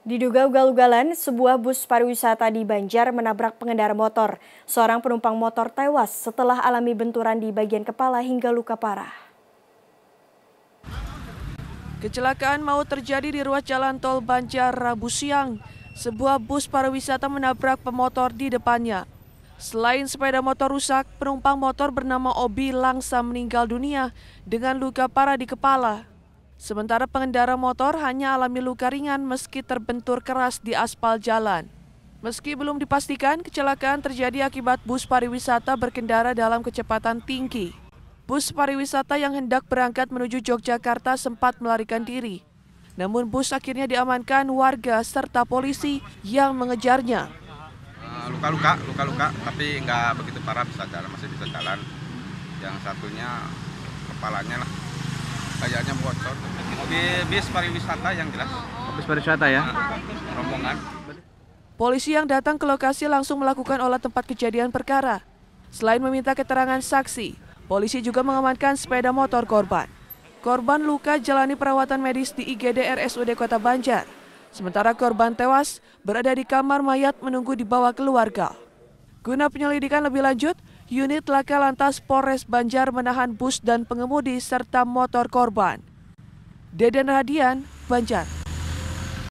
Diduga ugal-ugalan, sebuah bus pariwisata di Banjar menabrak pengendara motor. Seorang penumpang motor tewas setelah alami benturan di bagian kepala hingga luka parah. Kecelakaan mau terjadi di ruas jalan tol Banjar Rabu siang. Sebuah bus pariwisata menabrak pemotor di depannya. Selain sepeda motor rusak, penumpang motor bernama Obi langsung meninggal dunia dengan luka parah di kepala. Sementara pengendara motor hanya alami luka ringan meski terbentur keras di aspal jalan. Meski belum dipastikan, kecelakaan terjadi akibat bus pariwisata berkendara dalam kecepatan tinggi. Bus pariwisata yang hendak berangkat menuju Yogyakarta sempat melarikan diri. Namun bus akhirnya diamankan warga serta polisi yang mengejarnya. Eh, luka-luka, luka-luka, tapi nggak begitu parah bisa jalan, masih bisa jalan. Yang satunya kepalanya lah kayaknya bocor mobil bis pariwisata yang jelas bis pariwisata ya rombongan Polisi yang datang ke lokasi langsung melakukan olah tempat kejadian perkara. Selain meminta keterangan saksi, polisi juga mengamankan sepeda motor korban. Korban luka jalani perawatan medis di IGD RSUD Kota Banjar. Sementara korban tewas berada di kamar mayat menunggu dibawa keluarga. Guna penyelidikan lebih lanjut, unit laka lantas Polres Banjar menahan bus dan pengemudi serta motor korban. Deden Radian, Banjar.